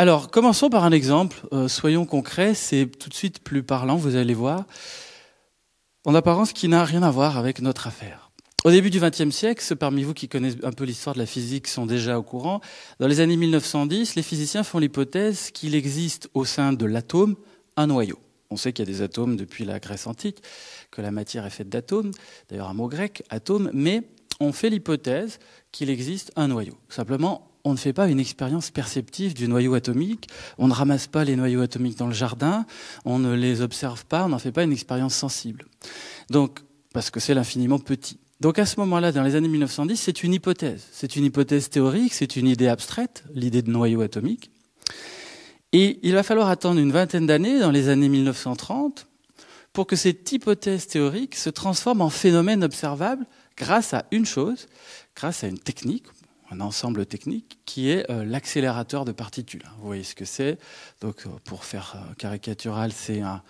Alors, commençons par un exemple. Euh, soyons concrets, c'est tout de suite plus parlant, vous allez voir. En apparence, qui n'a rien à voir avec notre affaire. Au début du XXe siècle, ceux parmi vous qui connaissent un peu l'histoire de la physique sont déjà au courant, dans les années 1910, les physiciens font l'hypothèse qu'il existe au sein de l'atome un noyau. On sait qu'il y a des atomes depuis la Grèce antique, que la matière est faite d'atomes, d'ailleurs un mot grec, atome, mais on fait l'hypothèse qu'il existe un noyau. Simplement, on ne fait pas une expérience perceptive du noyau atomique, on ne ramasse pas les noyaux atomiques dans le jardin, on ne les observe pas, on n'en fait pas une expérience sensible. Donc, parce que c'est l'infiniment petit. Donc à ce moment-là, dans les années 1910, c'est une hypothèse. C'est une hypothèse théorique, c'est une idée abstraite, l'idée de noyau atomique. Et il va falloir attendre une vingtaine d'années, dans les années 1930, pour que cette hypothèse théorique se transforme en phénomène observable grâce à une chose, grâce à une technique, un ensemble technique qui est euh, l'accélérateur de particules. Hein. Vous voyez ce que c'est. Donc, euh, pour faire euh, caricatural, c'est un,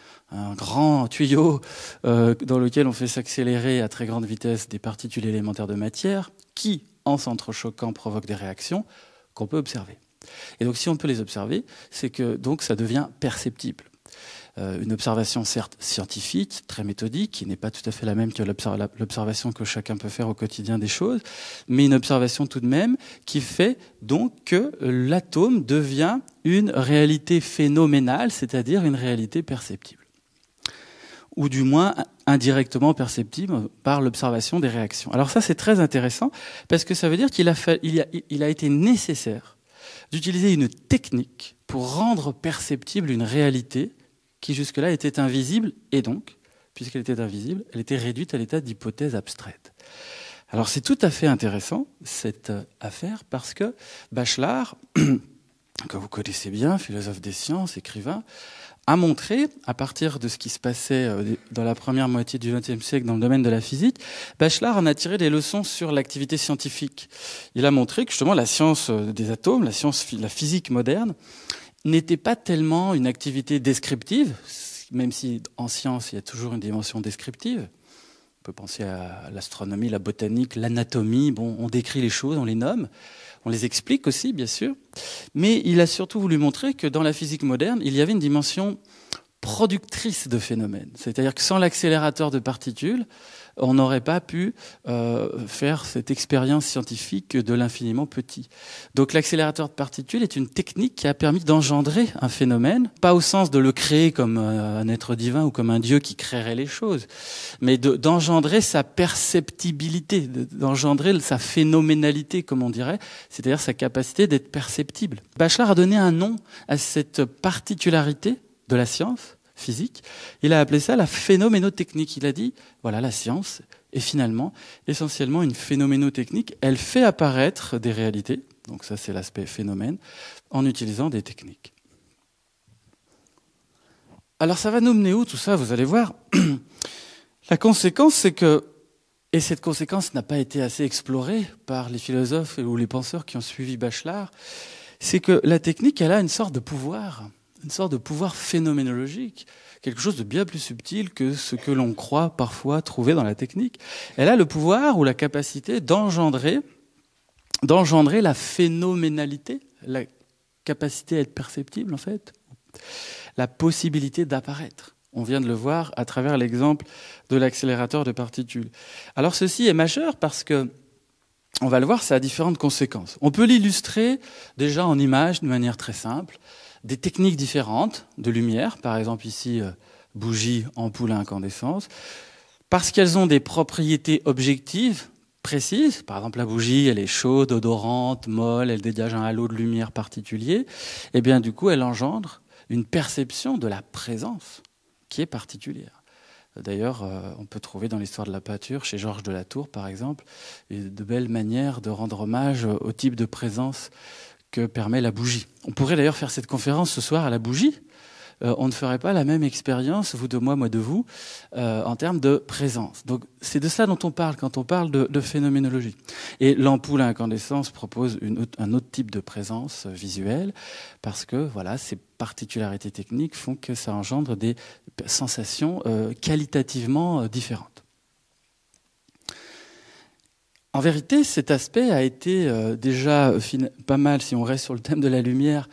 grand tuyau dans lequel on fait s'accélérer à très grande vitesse des particules élémentaires de matière qui, en s'entrechoquant, provoquent des réactions qu'on peut observer. Et donc, si on peut les observer, c'est que donc ça devient perceptible. Euh, une observation certes scientifique, très méthodique, qui n'est pas tout à fait la même que l'observation que chacun peut faire au quotidien des choses, mais une observation tout de même qui fait donc que l'atome devient une réalité phénoménale, c'est-à-dire une réalité perceptible ou du moins indirectement perceptible par l'observation des réactions. Alors ça, c'est très intéressant, parce que ça veut dire qu'il a, a été nécessaire d'utiliser une technique pour rendre perceptible une réalité qui jusque-là était invisible, et donc, puisqu'elle était invisible, elle était réduite à l'état d'hypothèse abstraite. Alors c'est tout à fait intéressant, cette euh, affaire, parce que Bachelard, que vous connaissez bien, philosophe des sciences, écrivain, a montré, à partir de ce qui se passait euh, dans la première moitié du XXe siècle dans le domaine de la physique, Bachelard en a tiré des leçons sur l'activité scientifique. Il a montré que justement la science euh, des atomes, la science, la physique moderne, n'était pas tellement une activité descriptive, même si en science il y a toujours une dimension descriptive. On peut penser à l'astronomie, la botanique, l'anatomie. Bon, on décrit les choses, on les nomme, on les explique aussi, bien sûr. Mais il a surtout voulu montrer que dans la physique moderne, il y avait une dimension productrice de phénomènes. C'est-à-dire que sans l'accélérateur de particules, on n'aurait pas pu euh, faire cette expérience scientifique de l'infiniment petit. Donc l'accélérateur de particules est une technique qui a permis d'engendrer un phénomène, pas au sens de le créer comme euh, un être divin ou comme un dieu qui créerait les choses, mais d'engendrer sa perceptibilité, d'engendrer sa phénoménalité, comme on dirait, c'est-à-dire sa capacité d'être perceptible. Bachelard a donné un nom à cette particularité de la science physique, il a appelé ça la phénoménotechnique. Il a dit, voilà, la science est finalement essentiellement une phénoménotechnique. Elle fait apparaître des réalités, donc ça c'est l'aspect phénomène, en utilisant des techniques. Alors ça va nous mener où tout ça Vous allez voir. la conséquence, c'est que, et cette conséquence n'a pas été assez explorée par les philosophes ou les penseurs qui ont suivi Bachelard, c'est que la technique, elle a une sorte de pouvoir une sorte de pouvoir phénoménologique, quelque chose de bien plus subtil que ce que l'on croit parfois trouver dans la technique. Elle a le pouvoir ou la capacité d'engendrer, d'engendrer la phénoménalité, la capacité à être perceptible en fait, la possibilité d'apparaître. On vient de le voir à travers l'exemple de l'accélérateur de particules. Alors ceci est majeur parce que on va le voir, ça a différentes conséquences. On peut l'illustrer déjà en images de manière très simple des techniques différentes de lumière, par exemple ici euh, bougie, ampoule à incandescence, parce qu'elles ont des propriétés objectives précises, par exemple la bougie, elle est chaude, odorante, molle, elle dégage un halo de lumière particulier, et eh bien du coup elle engendre une perception de la présence qui est particulière. D'ailleurs, euh, on peut trouver dans l'histoire de la peinture, chez Georges de la Tour par exemple, de belles manières de rendre hommage au type de présence que permet la bougie. On pourrait d'ailleurs faire cette conférence ce soir à la bougie. Euh, on ne ferait pas la même expérience, vous de moi, moi de vous, euh, en termes de présence. Donc c'est de ça dont on parle quand on parle de, phénoménologie. Et l'ampoule à incandescence propose un autre type de présence euh, visuelle, parce que voilà, ces particularités techniques font que ça engendre des sensations qualitativement différentes. En vérité, cet aspect a été euh, déjà euh, pas mal, si on reste sur le thème de la lumière,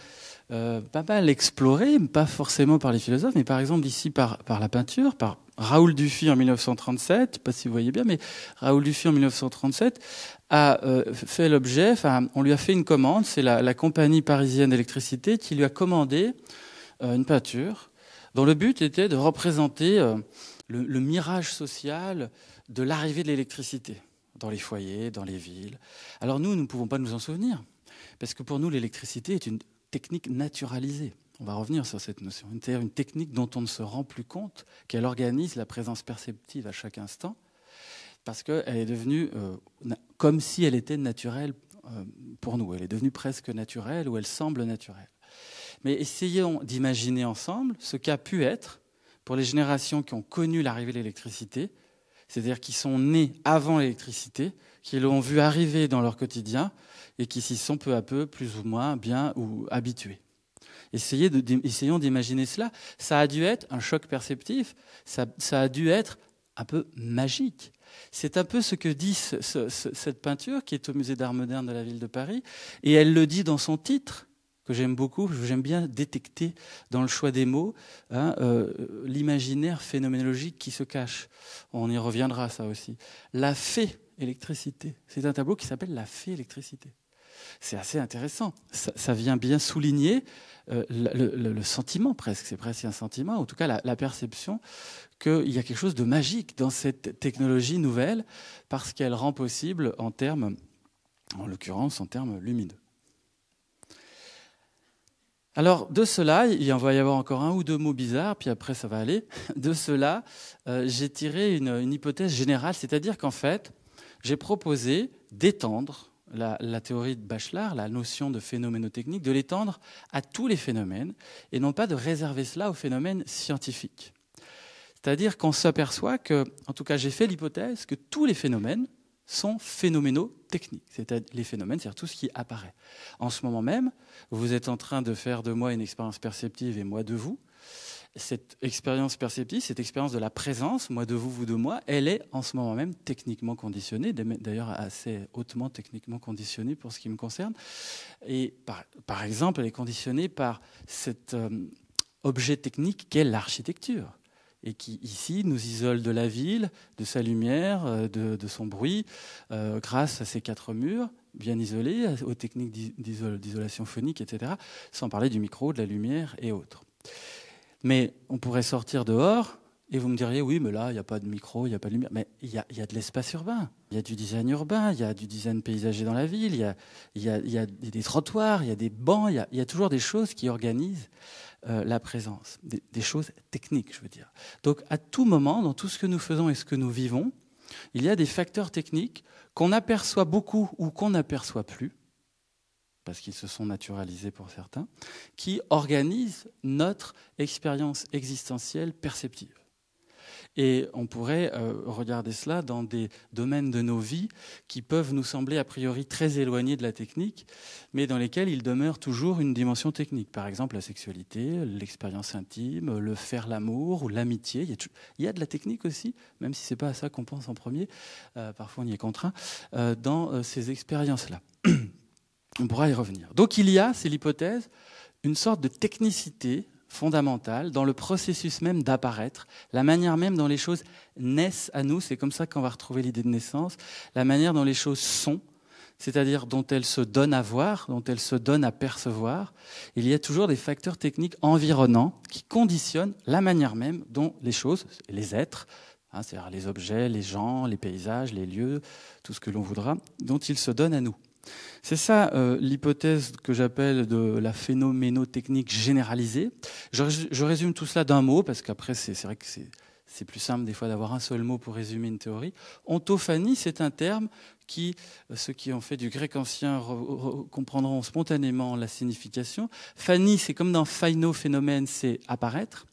euh, pas mal exploré, pas forcément par les philosophes, mais par exemple ici par, la peinture, par Raoul Dufy en 1937, je sais pas si vous voyez bien, mais Raoul Dufy en 1937 a fait l'objet, enfin, on lui a fait une commande, c'est la, compagnie parisienne d'électricité qui lui a commandé une peinture dont le but était de représenter le mirage social de l'arrivée de l'électricité dans les foyers, dans les villes. Alors nous, nous ne pouvons pas nous en souvenir, parce que pour nous, l'électricité est une technique naturalisée. On va revenir sur cette notion. C'est-à-dire une technique dont on ne se rend plus compte, qu'elle organise la présence perceptive à chaque instant, parce qu'elle est devenue euh, comme si elle était naturelle euh, pour nous. Elle est devenue presque naturelle ou elle semble naturelle. Mais essayons d'imaginer ensemble ce qu'a pu être, pour les générations qui ont connu l'arrivée de l'électricité, c'est-à-dire qui sont nés avant l'électricité, qui l'ont vu arriver dans leur quotidien et qui s'y sont peu à peu, plus ou moins bien ou habitués. essayons d'imaginer cela. Ça a dû être un choc perceptif, ça, a dû être un peu magique. C'est un peu ce que dit cette peinture qui est au musée d'art moderne de la ville de Paris, et elle le dit dans son titre que j'aime beaucoup. J'aime bien détecter dans le choix des mots hein, euh, l'imaginaire phénoménologique qui se cache. On y reviendra, ça aussi. La fée électricité. C'est un tableau qui s'appelle La fée électricité. C'est assez intéressant. Ça, vient bien souligner euh, le, sentiment presque, c'est presque un sentiment, en tout cas la, la perception qu'il y a quelque chose de magique dans cette technologie nouvelle parce qu'elle rend possible en termes, en l'occurrence en termes lumineux. Alors de cela, il va y avoir encore un ou deux mots bizarres, puis après ça va aller. De cela, euh, j'ai tiré une, hypothèse générale, c'est-à-dire qu'en fait, j'ai proposé d'étendre la, la, théorie de Bachelard, la notion de phénoménotechnique, de l'étendre à tous les phénomènes, et non pas de réserver cela aux phénomènes scientifiques. C'est-à-dire qu'on s'aperçoit que, en tout cas j'ai fait l'hypothèse, que tous les phénomènes, sont techniques, c'est-à-dire les phénomènes, c'est-à-dire tout ce qui apparaît. En ce moment même, vous êtes en train de faire de moi une expérience perceptive et moi de vous. Cette expérience perceptive, cette expérience de la présence, moi de vous, vous de moi, elle est en ce moment même techniquement conditionnée, d'ailleurs assez hautement techniquement conditionnée pour ce qui me concerne. Et par, exemple, elle est conditionnée par cet euh, objet technique qu'est l'architecture et qui, ici, nous isole de la ville, de sa lumière, euh, de, son bruit, euh, grâce à ces quatre murs bien isolés, aux techniques d'isolation phonique, etc., sans parler du micro, de la lumière et autres. Mais on pourrait sortir dehors et vous me diriez, oui, mais là, il n'y a pas de micro, il n'y a pas de lumière. Mais il y a, de l'espace urbain, il y a du design urbain, il y a du design paysager dans la ville, il y a, des trottoirs, il y a des bancs, il y a, toujours des choses qui organisent euh, la présence, des, des, choses techniques, je veux dire. Donc à tout moment, dans tout ce que nous faisons et ce que nous vivons, il y a des facteurs techniques qu'on aperçoit beaucoup ou qu'on n'aperçoit plus, parce qu'ils se sont naturalisés pour certains, qui organisent notre expérience existentielle perceptive. Et on pourrait euh, regarder cela dans des domaines de nos vies qui peuvent nous sembler a priori très éloignés de la technique, mais dans lesquels il demeure toujours une dimension technique. Par exemple, la sexualité, l'expérience intime, le faire l'amour ou l'amitié. Il, y a de la technique aussi, même si ce n'est pas à ça qu'on pense en premier. Euh, parfois, on y est contraint euh, dans ces expériences-là. on pourra y revenir. Donc, il y a, c'est l'hypothèse, une sorte de technicité fondamentale dans le processus même d'apparaître, la manière même dont les choses naissent à nous, c'est comme ça qu'on va retrouver l'idée de naissance, la manière dont les choses sont, c'est-à-dire dont elles se donnent à voir, dont elles se donnent à percevoir, il y a toujours des facteurs techniques environnants qui conditionnent la manière même dont les choses, les êtres, hein, c'est-à-dire les objets, les gens, les paysages, les lieux, tout ce que l'on voudra, dont ils se donnent à nous. C'est ça euh, l'hypothèse que j'appelle de la phénoménotechnique généralisée. Je, résume tout cela d'un mot, parce qu'après, c'est vrai que c'est plus simple des fois d'avoir un seul mot pour résumer une théorie. Ontophanie, c'est un terme qui, euh, ceux qui ont fait du grec ancien comprendront spontanément la signification. Phanie, c'est comme dans phaino, phénomène, c'est apparaître.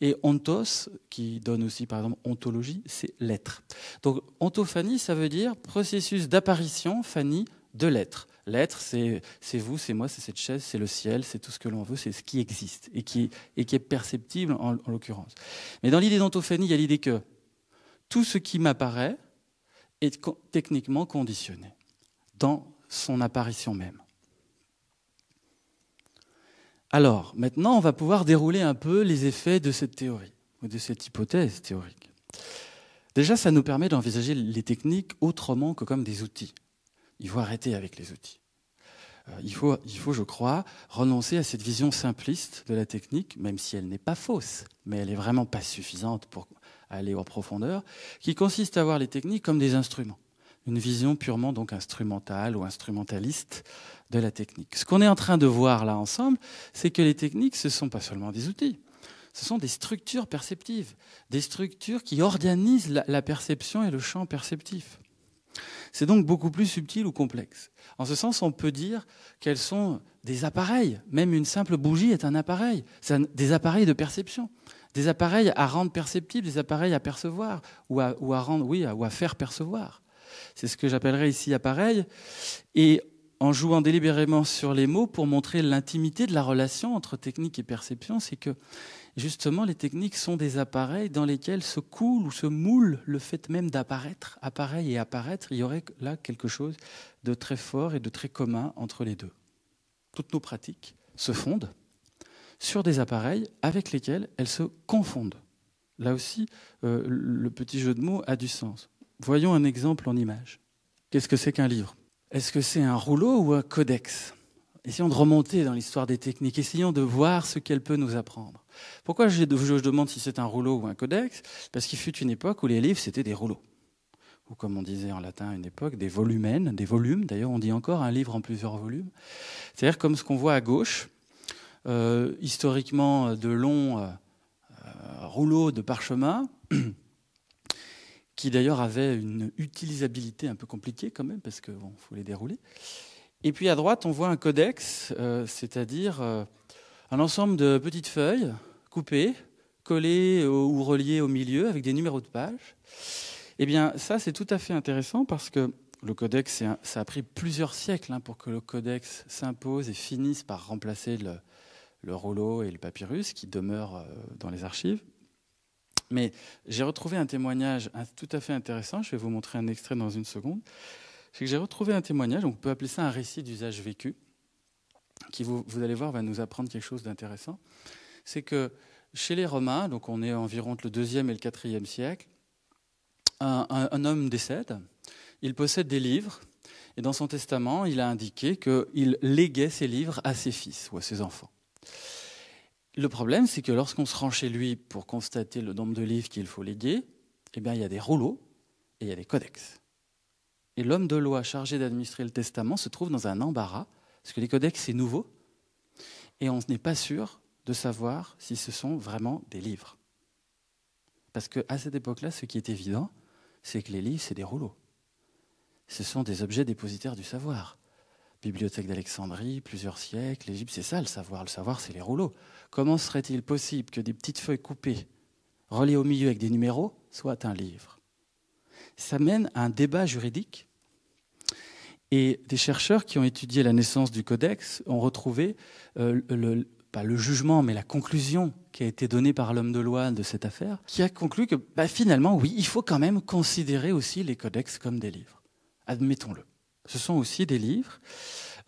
Et ontos, qui donne aussi par exemple ontologie, c'est l'être. Donc ontophanie, ça veut dire processus d'apparition, phanie, de l'être. L'être, c'est vous, c'est moi, c'est cette chaise, c'est le ciel, c'est tout ce que l'on veut, c'est ce qui existe et qui, est perceptible en, l'occurrence. Mais dans l'idée d'Antophanie, il y a l'idée que tout ce qui m'apparaît est techniquement conditionné dans son apparition même. Alors, maintenant, on va pouvoir dérouler un peu les effets de cette théorie, ou de cette hypothèse théorique. Déjà, ça nous permet d'envisager les techniques autrement que comme des outils. Il faut arrêter avec les outils. Euh, il faut, je crois, renoncer à cette vision simpliste de la technique, même si elle n'est pas fausse, mais elle n'est vraiment pas suffisante pour aller en profondeur, qui consiste à voir les techniques comme des instruments. Une vision purement donc instrumentale ou instrumentaliste de la technique. Ce qu'on est en train de voir là ensemble, c'est que les techniques, ce ne sont pas seulement des outils, ce sont des structures perceptives, des structures qui organisent la perception et le champ perceptif. C'est donc beaucoup plus subtil ou complexe. En ce sens, on peut dire qu'elles sont des appareils. Même une simple bougie est un appareil. C'est des appareils de perception. Des appareils à rendre perceptibles, des appareils à percevoir ou à, rendre, oui, ou à faire percevoir. C'est ce que j'appellerais ici appareil. Et en jouant délibérément sur les mots pour montrer l'intimité de la relation entre technique et perception, c'est que Justement, les techniques sont des appareils dans lesquels se coule ou se moule le fait même d'apparaître. Appareil et apparaître, il y aurait là quelque chose de très fort et de très commun entre les deux. Toutes nos pratiques se fondent sur des appareils avec lesquels elles se confondent. Là aussi, euh, le petit jeu de mots a du sens. Voyons un exemple en image. Qu'est-ce que c'est qu'un livre Est-ce que c'est un rouleau ou un codex Essayons de remonter dans l'histoire des techniques, essayons de voir ce qu'elle peut nous apprendre. Pourquoi je, je demande si c'est un rouleau ou un codex Parce qu'il fut une époque où les livres, c'était des rouleaux. Ou comme on disait en latin à une époque, des volumens, des volumes. D'ailleurs, on dit encore un livre en plusieurs volumes. C'est-à-dire comme ce qu'on voit à gauche, euh, historiquement euh, de longs euh, rouleaux de parchemin. qui d'ailleurs avaient une utilisabilité un peu compliquée quand même, parce qu'il bon, faut les dérouler. Et puis à droite, on voit un codex, euh, c'est-à-dire euh, un ensemble de petites feuilles coupées, collées ou reliées au milieu avec des numéros de pages. Eh bien, ça, c'est tout à fait intéressant parce que le codex, ça a pris plusieurs siècles hein, pour que le codex s'impose et finisse par remplacer le, le, rouleau et le papyrus qui demeurent euh, dans les archives. Mais j'ai retrouvé un témoignage tout à fait intéressant. Je vais vous montrer un extrait dans une seconde c'est que j'ai retrouvé un témoignage, on peut appeler ça un récit d'usage vécu, qui, vous, allez voir, va nous apprendre quelque chose d'intéressant. C'est que chez les Romains, donc on est environ entre le 2e et le 4e siècle, un, homme décède, il possède des livres, et dans son testament, il a indiqué qu'il léguait ses livres à ses fils ou à ses enfants. Le problème, c'est que lorsqu'on se rend chez lui pour constater le nombre de livres qu'il faut léguer, eh il y a des rouleaux et il y a des codex. Et l'homme de loi chargé d'administrer le testament se trouve dans un embarras, parce que les codex, c'est nouveau, et on n'est pas sûr de savoir si ce sont vraiment des livres. Parce qu'à cette époque-là, ce qui est évident, c'est que les livres, c'est des rouleaux. Ce sont des objets dépositaires du savoir. Bibliothèque d'Alexandrie, plusieurs siècles, l'Égypte, c'est ça le savoir. Le savoir, c'est les rouleaux. Comment serait-il possible que des petites feuilles coupées, reliées au milieu avec des numéros, soient un livre ça mène à un débat juridique. Et des chercheurs qui ont étudié la naissance du codex ont retrouvé, euh, le, pas le jugement, mais la conclusion qui a été donnée par l'homme de loi de cette affaire, qui a conclu que bah, finalement, oui, il faut quand même considérer aussi les codex comme des livres. Admettons-le. Ce sont aussi des livres.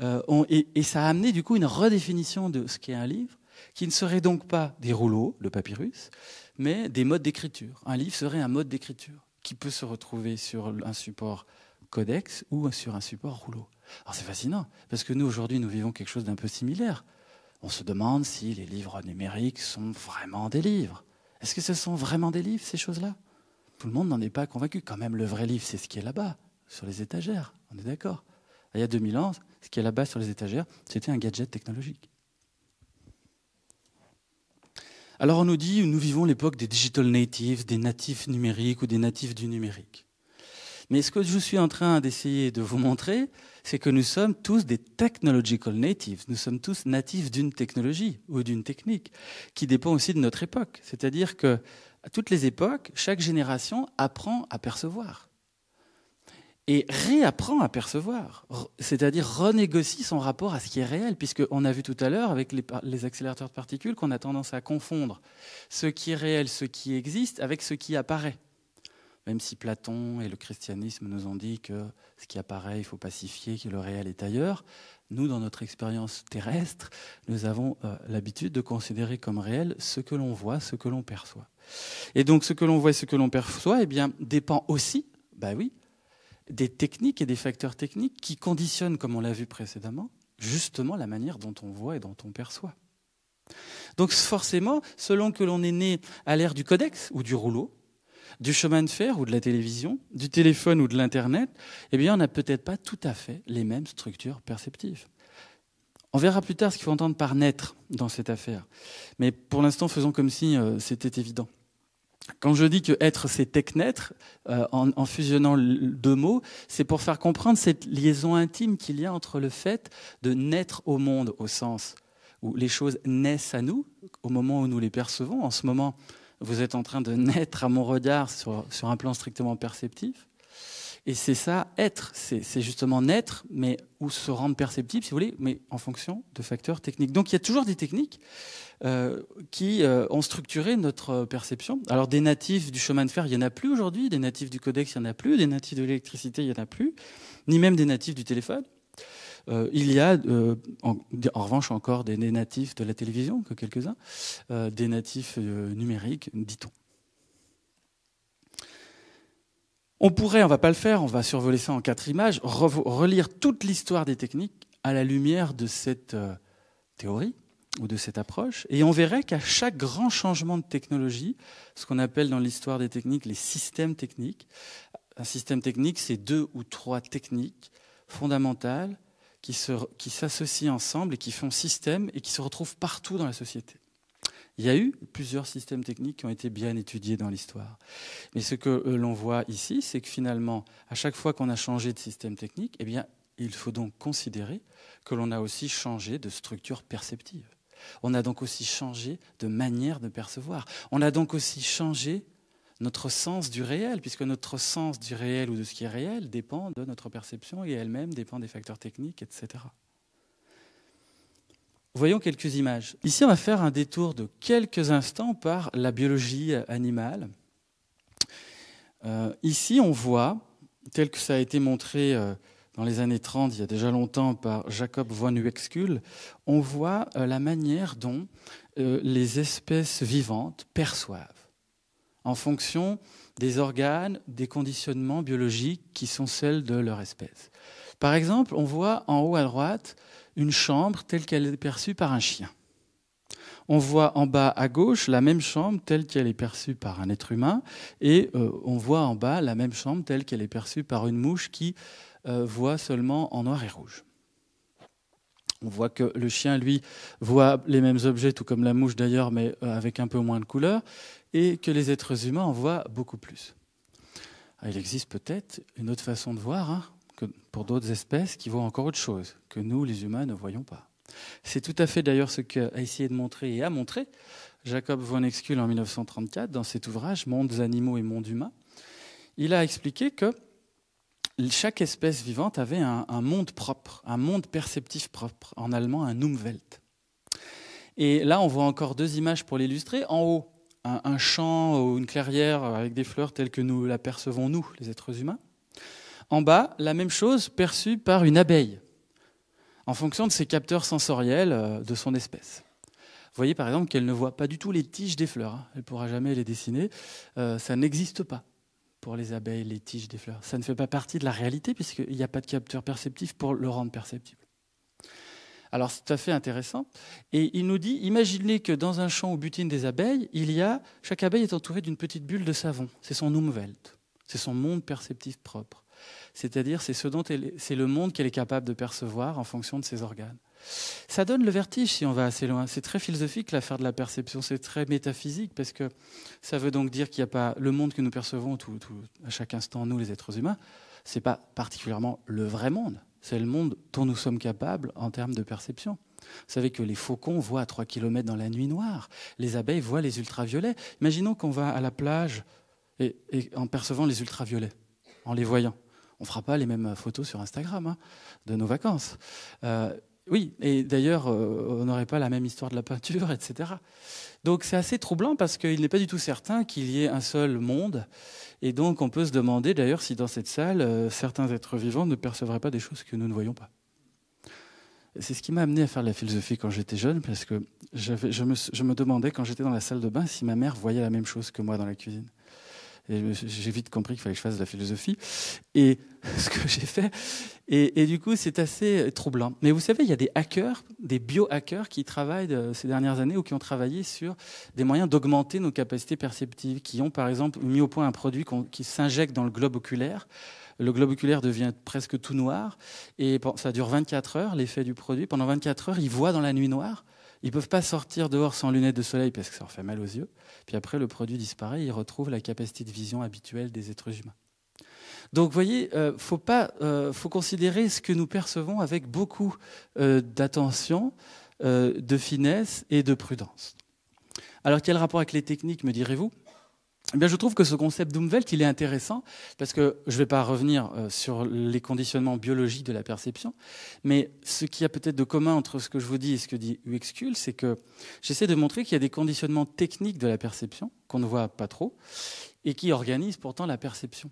Euh, et ça a amené du coup une redéfinition de ce qu'est un livre, qui ne serait donc pas des rouleaux, le papyrus, mais des modes d'écriture. Un livre serait un mode d'écriture qui peut se retrouver sur un support codex ou sur un support rouleau. Alors c'est fascinant, parce que nous aujourd'hui nous vivons quelque chose d'un peu similaire. On se demande si les livres numériques sont vraiment des livres. Est-ce que ce sont vraiment des livres, ces choses-là Tout le monde n'en est pas convaincu. Quand même, le vrai livre, c'est ce qui est là-bas, sur les étagères. On est d'accord. Il y a 2000 ans, ce qui est là-bas sur les étagères, c'était un gadget technologique. Alors on nous dit, nous vivons l'époque des digital natives, des natifs numériques ou des natifs du numérique. Mais ce que je suis en train d'essayer de vous montrer, c'est que nous sommes tous des technological natives. Nous sommes tous natifs d'une technologie ou d'une technique qui dépend aussi de notre époque. C'est-à-dire que à toutes les époques, chaque génération apprend à percevoir et réapprend à percevoir, c'est-à-dire renégocie son rapport à ce qui est réel, puisqu'on a vu tout à l'heure avec les, accélérateurs de particules qu'on a tendance à confondre ce qui est réel, ce qui existe, avec ce qui apparaît. Même si Platon et le christianisme nous ont dit que ce qui apparaît, il faut pacifier, que le réel est ailleurs, nous, dans notre expérience terrestre, nous avons euh, l'habitude de considérer comme réel ce que l'on voit, ce que l'on perçoit. Et donc ce que l'on voit et ce que l'on perçoit, eh bien, dépend aussi, bah oui, des techniques et des facteurs techniques qui conditionnent, comme on l'a vu précédemment, justement la manière dont on voit et dont on perçoit. Donc forcément, selon que l'on est né à l'ère du codex ou du rouleau, du chemin de fer ou de la télévision, du téléphone ou de l'Internet, eh bien, on n'a peut-être pas tout à fait les mêmes structures perceptives. On verra plus tard ce qu'il faut entendre par naître dans cette affaire. Mais pour l'instant, faisons comme si euh, c'était évident. Quand je dis que être, c'est technaître, euh, en, en, fusionnant deux mots, c'est pour faire comprendre cette liaison intime qu'il y a entre le fait de naître au monde, au sens où les choses naissent à nous, au moment où nous les percevons. En ce moment, vous êtes en train de naître à mon regard sur, sur un plan strictement perceptif. Et c'est ça, être, c'est justement naître, mais ou se rendre perceptible, si vous voulez, mais en fonction de facteurs techniques. Donc il y a toujours des techniques, euh, qui euh, ont structuré notre euh, perception. Alors des natifs du chemin de fer, il n'y en a plus aujourd'hui, des natifs du codex, il n'y en a plus, des natifs de l'électricité, il n'y en a plus, ni même des natifs du téléphone. il y a en, revanche encore des, natifs de la télévision, que quelques-uns, des natifs numériques, dit-on. On pourrait, on ne va pas le faire, on va survoler ça en quatre images, relire toute l'histoire des techniques à la lumière de cette théorie ou de cette approche, et on verrait qu'à chaque grand changement de technologie, ce qu'on appelle dans l'histoire des techniques les systèmes techniques, un système technique, c'est deux ou trois techniques fondamentales qui s'associent ensemble et qui font système et qui se retrouvent partout dans la société. Il y a eu plusieurs systèmes techniques qui ont été bien étudiés dans l'histoire. Mais ce que euh, l'on voit ici, c'est que finalement, à chaque fois qu'on a changé de système technique, eh bien, il faut donc considérer que l'on a aussi changé de structure perceptive. On a donc aussi changé de manière de percevoir. On a donc aussi changé notre sens du réel, puisque notre sens du réel ou de ce qui est réel dépend de notre perception et elle-même dépend des facteurs techniques, etc. Voyons quelques images. Ici, on va faire un détour de quelques instants par la biologie animale. Euh, ici, on voit, tel que ça a été montré euh, dans les années 30, il y a déjà longtemps, par Jacob von Uexküll, on voit euh, la manière dont euh, les espèces vivantes perçoivent, en fonction des organes, des conditionnements biologiques qui sont celles de leur espèce. Par exemple, on voit en haut à droite une chambre telle qu'elle est perçue par un chien. On voit en bas à gauche la même chambre telle qu'elle est perçue par un être humain et euh, on voit en bas la même chambre telle qu'elle est perçue par une mouche qui euh, voit seulement en noir et rouge. On voit que le chien, lui, voit les mêmes objets, tout comme la mouche d'ailleurs, mais euh, avec un peu moins de couleur, et que les êtres humains en voient beaucoup plus. Ah, il existe peut-être une autre façon de voir hein, que pour d'autres espèces qui voient encore autre chose que nous, les humains, ne voyons pas. C'est tout à fait d'ailleurs ce qu'a essayé de montrer et a montré Jacob von Exkull en 1934 dans cet ouvrage Mondes animaux et monde humain. Il a expliqué que chaque espèce vivante avait un, monde propre, un monde perceptif propre, en allemand un Umwelt. Et là, on voit encore deux images pour l'illustrer. En haut, un, champ ou une clairière avec des fleurs telles que nous la percevons, nous, les êtres humains. En bas, la même chose perçue par une abeille, en fonction de ses capteurs sensoriels euh, de son espèce. Vous voyez par exemple qu'elle ne voit pas du tout les tiges des fleurs. Elle ne pourra jamais les dessiner. Euh, ça n'existe pas pour les abeilles, les tiges des fleurs. Ça ne fait pas partie de la réalité puisqu'il n'y a pas de capteur perceptif pour le rendre perceptible. Alors c'est tout à fait intéressant. Et il nous dit, imaginez que dans un champ où butinent des abeilles, il y a, chaque abeille est entourée d'une petite bulle de savon. C'est son umwelt, c'est son monde perceptif propre. C'est-à-dire c'est ce dont c'est le monde qu'elle est capable de percevoir en fonction de ses organes. Ça donne le vertige si on va assez loin. C'est très philosophique l'affaire de la perception, c'est très métaphysique parce que ça veut donc dire qu'il n'y a pas le monde que nous percevons tout, à chaque instant, nous les êtres humains, c'est pas particulièrement le vrai monde, c'est le monde dont nous sommes capables en termes de perception. Vous savez que les faucons voient à 3 km dans la nuit noire, les abeilles voient les ultraviolets. Imaginons qu'on va à la plage et, en percevant les ultraviolets, en les voyant. On ne fera pas les mêmes photos sur Instagram hein, de nos vacances. Euh, oui, et d'ailleurs, euh, on n'aurait pas la même histoire de la peinture, etc. Donc c'est assez troublant parce qu'il n'est pas du tout certain qu'il y ait un seul monde. Et donc on peut se demander d'ailleurs si dans cette salle, euh, certains êtres vivants ne percevraient pas des choses que nous ne voyons pas. C'est ce qui m'a amené à faire de la philosophie quand j'étais jeune, parce que je me, je me demandais quand j'étais dans la salle de bain si ma mère voyait la même chose que moi dans la cuisine j'ai vite compris qu'il fallait que je fasse de la philosophie. Et ce que j'ai fait. Et, du coup, c'est assez troublant. Mais vous savez, il y a des hackers, des biohackers qui travaillent euh, ces dernières années ou qui ont travaillé sur des moyens d'augmenter nos capacités perceptives, qui ont par exemple mis au point un produit qui s'injecte dans le globe oculaire le globe oculaire devient presque tout noir, et ça dure 24 heures, l'effet du produit. Pendant 24 heures, ils voient dans la nuit noire, ils ne peuvent pas sortir dehors sans lunettes de soleil parce que ça leur fait mal aux yeux, puis après le produit disparaît, ils retrouvent la capacité de vision habituelle des êtres humains. Donc, vous voyez, euh, faut pas, euh, faut considérer ce que nous percevons avec beaucoup euh, d'attention, de finesse et de prudence. Alors, quel rapport avec les techniques, me direz-vous eh bien, je trouve que ce concept d'Umwelt, il est intéressant, parce que je ne vais pas revenir euh, sur les conditionnements biologiques de la perception, mais ce qu'il y a peut-être de commun entre ce que je vous dis et ce que dit Uexküll, c'est que j'essaie de montrer qu'il y a des conditionnements techniques de la perception, qu'on ne voit pas trop, et qui organisent pourtant la perception.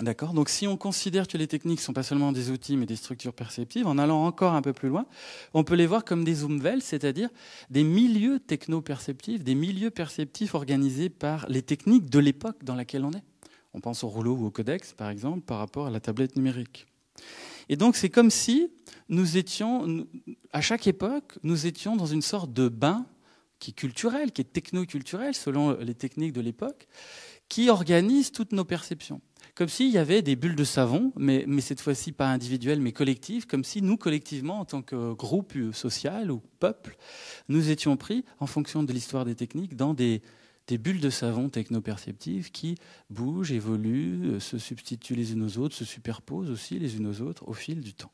D'accord Donc si on considère que les techniques ne sont pas seulement des outils mais des structures perceptives, en allant encore un peu plus loin, on peut les voir comme des zoomvels, c'est-à-dire des milieux techno-perceptifs, des milieux perceptifs organisés par les techniques de l'époque dans laquelle on est. On pense au rouleau ou au codex, par exemple, par rapport à la tablette numérique. Et donc c'est comme si nous étions, à chaque époque, nous étions dans une sorte de bain qui est culturel, qui est techno-culturel selon les techniques de l'époque, qui organise toutes nos perceptions comme s'il y avait des bulles de savon, mais, cette fois-ci pas individuelles, mais collectives, comme si nous, collectivement, en tant que groupe social ou peuple, nous étions pris, en fonction de l'histoire des techniques, dans des, des bulles de savon techno-perceptives qui bougent, évoluent, se substituent les unes aux autres, se superposent aussi les unes aux autres au fil du temps.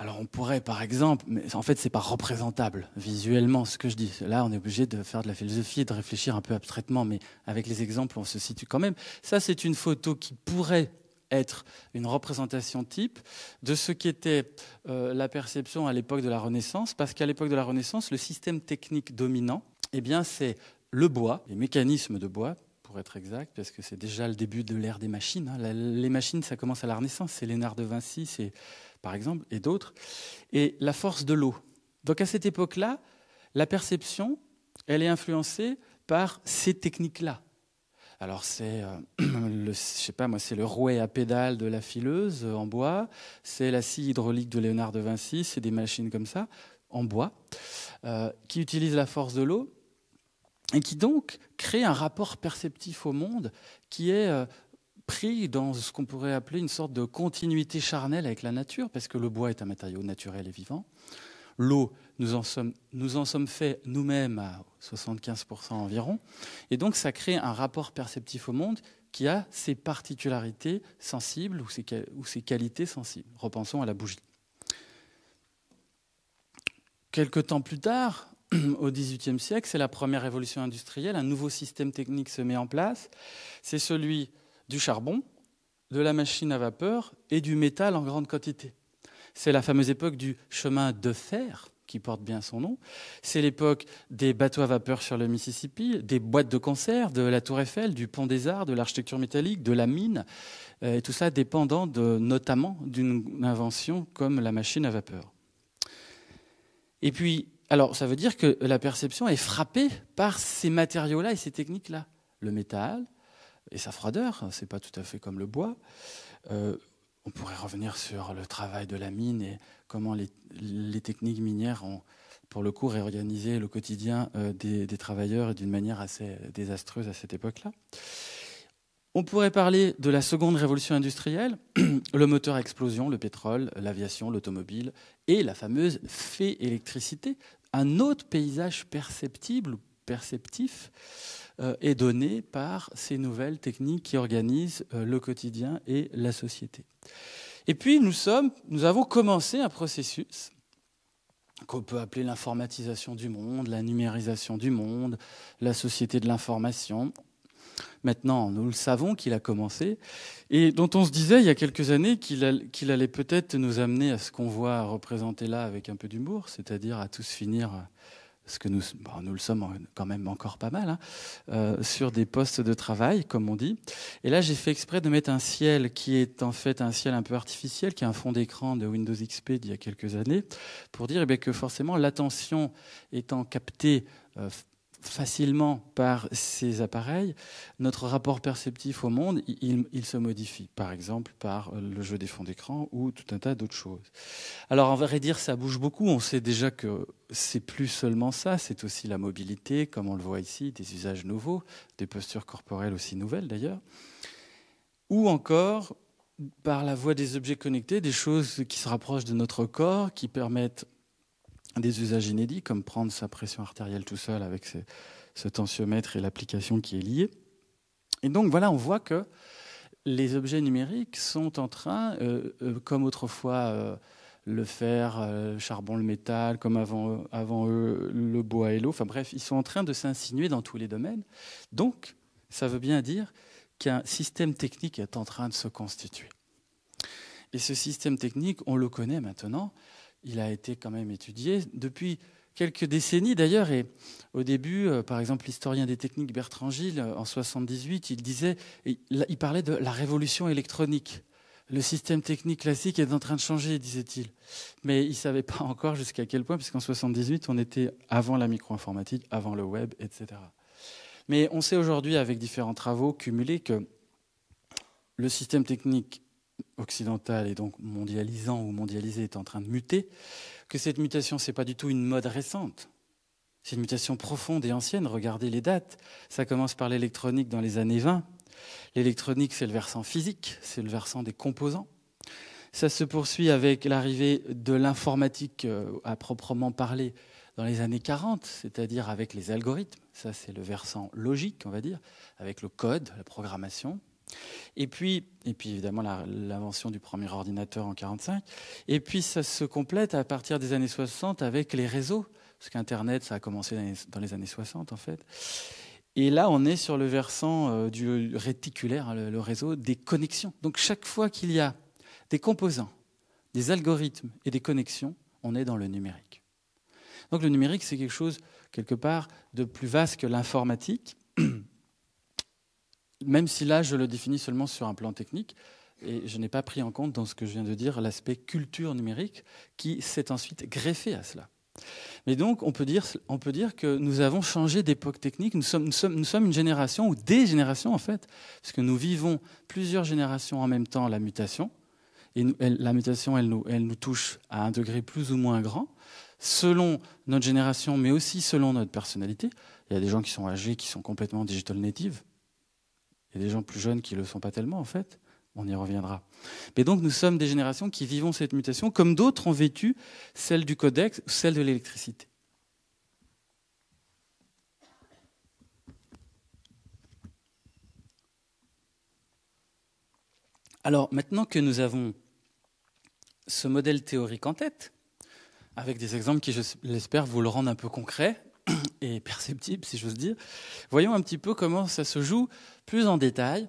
Alors on pourrait par exemple, mais en fait ce n'est pas représentable visuellement ce que je dis. Là on est obligé de faire de la philosophie, de réfléchir un peu abstraitement, mais avec les exemples on se situe quand même. Ça c'est une photo qui pourrait être une représentation type de ce qu'était euh, la perception à l'époque de la Renaissance, parce qu'à l'époque de la Renaissance le système technique dominant, eh bien c'est le bois, les mécanismes de bois, pour être exact, parce que c'est déjà le début de l'ère des machines. Hein. les machines, ça commence à la Renaissance, c'est Lénard de Vinci, par exemple, et d'autres. Et la force de l'eau. Donc à cette époque-là, la perception, elle est influencée par ces techniques-là. Alors c'est, euh, le, sais pas moi, c'est le rouet à pédale de la fileuse euh, en bois, c'est la scie hydraulique de Léonard de Vinci, c'est des machines comme ça en bois euh, qui utilisent la force de l'eau et qui donc crée un rapport perceptif au monde qui est euh, pris dans ce qu'on pourrait appeler une sorte de continuité charnelle avec la nature, parce que le bois est un matériau naturel et vivant. L'eau, nous en sommes, faits nous-mêmes à 75% environ. Et donc, ça crée un rapport perceptif au monde qui a ses particularités sensibles ou ses, qualités sensibles. Repensons à la bougie. Quelque temps plus tard, au XVIIIe siècle, c'est la première révolution industrielle, un nouveau système technique se met en place, c'est celui du charbon, de la machine à vapeur et du métal en grande quantité. C'est la fameuse époque du chemin de fer, qui porte bien son nom. C'est l'époque des bateaux à vapeur sur le Mississippi, des boîtes de concert, de la Tour Eiffel, du Pont des Arts, de l'architecture métallique, de la mine, euh, et tout ça dépendant notamment d'une invention comme la machine à vapeur. Et puis, alors, ça veut dire que la perception est frappée par ces matériaux-là et ces techniques-là. Le métal et sa froideur, n'est pas tout à fait comme le bois. Euh, on pourrait revenir sur le travail de la mine et comment les, techniques minières ont, pour le coup, réorganisé le quotidien euh, des, des travailleurs d'une manière assez désastreuse à cette époque-là. On pourrait parler de la seconde révolution industrielle, le moteur à explosion, le pétrole, l'aviation, l'automobile et la fameuse fée électricité un autre paysage perceptible, perceptif, euh, est donné par ces nouvelles techniques qui organisent euh, le quotidien et la société. Et puis nous avons commencé un processus qu'on peut appeler l'informatisation du monde, la numérisation du monde, la société de l'information maintenant, nous le savons qu'il a commencé, et dont on se disait il y a quelques années qu'il allait peut-être nous amener à ce qu'on voit représenté là avec un peu d'humour, c'est-à-dire à tous finir, ce que nous, nous le sommes quand même encore pas mal, hein, euh, sur des postes de travail, comme on dit. Et là, j'ai fait exprès de mettre un ciel qui est en fait un ciel un peu artificiel, qui est un fond d'écran de Windows XP d'il y a quelques années, pour dire eh que forcément l'attention étant captée euh, facilement par ces appareils, notre rapport perceptif au monde, il, se modifie, par exemple par le jeu des fonds d'écran ou tout un tas d'autres choses. Alors, en vrai dire, ça bouge beaucoup. On sait déjà que c'est plus seulement ça, c'est aussi la mobilité, comme on le voit ici, des usages nouveaux, des postures corporelles aussi nouvelles d'ailleurs, ou encore par la voie des objets connectés, des choses qui se rapprochent de notre corps, qui permettent des usages inédits, comme prendre sa pression artérielle tout seul avec ce tensiomètre et l'application qui est liée. Et donc voilà, on voit que les objets numériques sont en train, euh, euh, comme autrefois euh, le fer, le charbon, le métal, comme avant, avant eux le bois et l'eau, enfin bref, ils sont en train de s'insinuer dans tous les domaines. Donc, ça veut bien dire qu'un système technique est en train de se constituer. Et ce système technique, on le connaît maintenant, il a été quand même étudié depuis quelques décennies d'ailleurs. Et au début, euh, par exemple, l'historien des techniques Bertrand Gilles, euh, en 78, il disait, il parlait de la révolution électronique. Le système technique classique est en train de changer, disait-il. Mais il ne savait pas encore jusqu'à quel point, puisqu'en 78, on était avant la micro-informatique, avant le web, etc. Mais on sait aujourd'hui, avec différents travaux cumulés, que le système technique occidental et donc mondialisant ou mondialisé est en train de muter, que cette mutation, ce n'est pas du tout une mode récente. C'est une mutation profonde et ancienne. Regardez les dates. Ça commence par l'électronique dans les années 20. L'électronique, c'est le versant physique, c'est le versant des composants. Ça se poursuit avec l'arrivée de l'informatique euh, à proprement parler dans les années 40, c'est-à-dire avec les algorithmes. Ça, c'est le versant logique, on va dire, avec le code, la programmation. Et puis, et puis évidemment l'invention du premier ordinateur en 1945. Et puis ça se complète à partir des années 60 avec les réseaux, parce qu'Internet, ça a commencé dans les années 60 en fait. Et là, on est sur le versant euh, du réticulaire, hein, le, réseau des connexions. Donc chaque fois qu'il y a des composants, des algorithmes et des connexions, on est dans le numérique. Donc le numérique, c'est quelque chose, quelque part, de plus vaste que l'informatique même si là, je le définis seulement sur un plan technique, et je n'ai pas pris en compte dans ce que je viens de dire l'aspect culture numérique qui s'est ensuite greffé à cela. Mais donc, on peut, dire, que nous avons changé d'époque technique. Nous sommes, une génération, ou des générations en fait, parce que nous vivons plusieurs générations en même temps la mutation. Et la mutation, elle nous, elle nous touche à un degré plus ou moins grand, selon notre génération, mais aussi selon notre personnalité. Il y a des gens qui sont âgés, qui sont complètement digital natives il y a des gens plus jeunes qui ne le sont pas tellement, en fait. On y reviendra. Mais donc, nous sommes des générations qui vivons cette mutation, comme d'autres ont vécu celle du codex ou celle de l'électricité. Alors, maintenant que nous avons ce modèle théorique en tête, avec des exemples qui, je l'espère, vous le rendent un peu concret, et perceptible, si j'ose dire. Voyons un petit peu comment ça se joue plus en détail,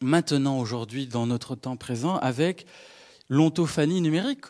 maintenant, aujourd'hui, dans notre temps présent, avec l'ontophanie numérique.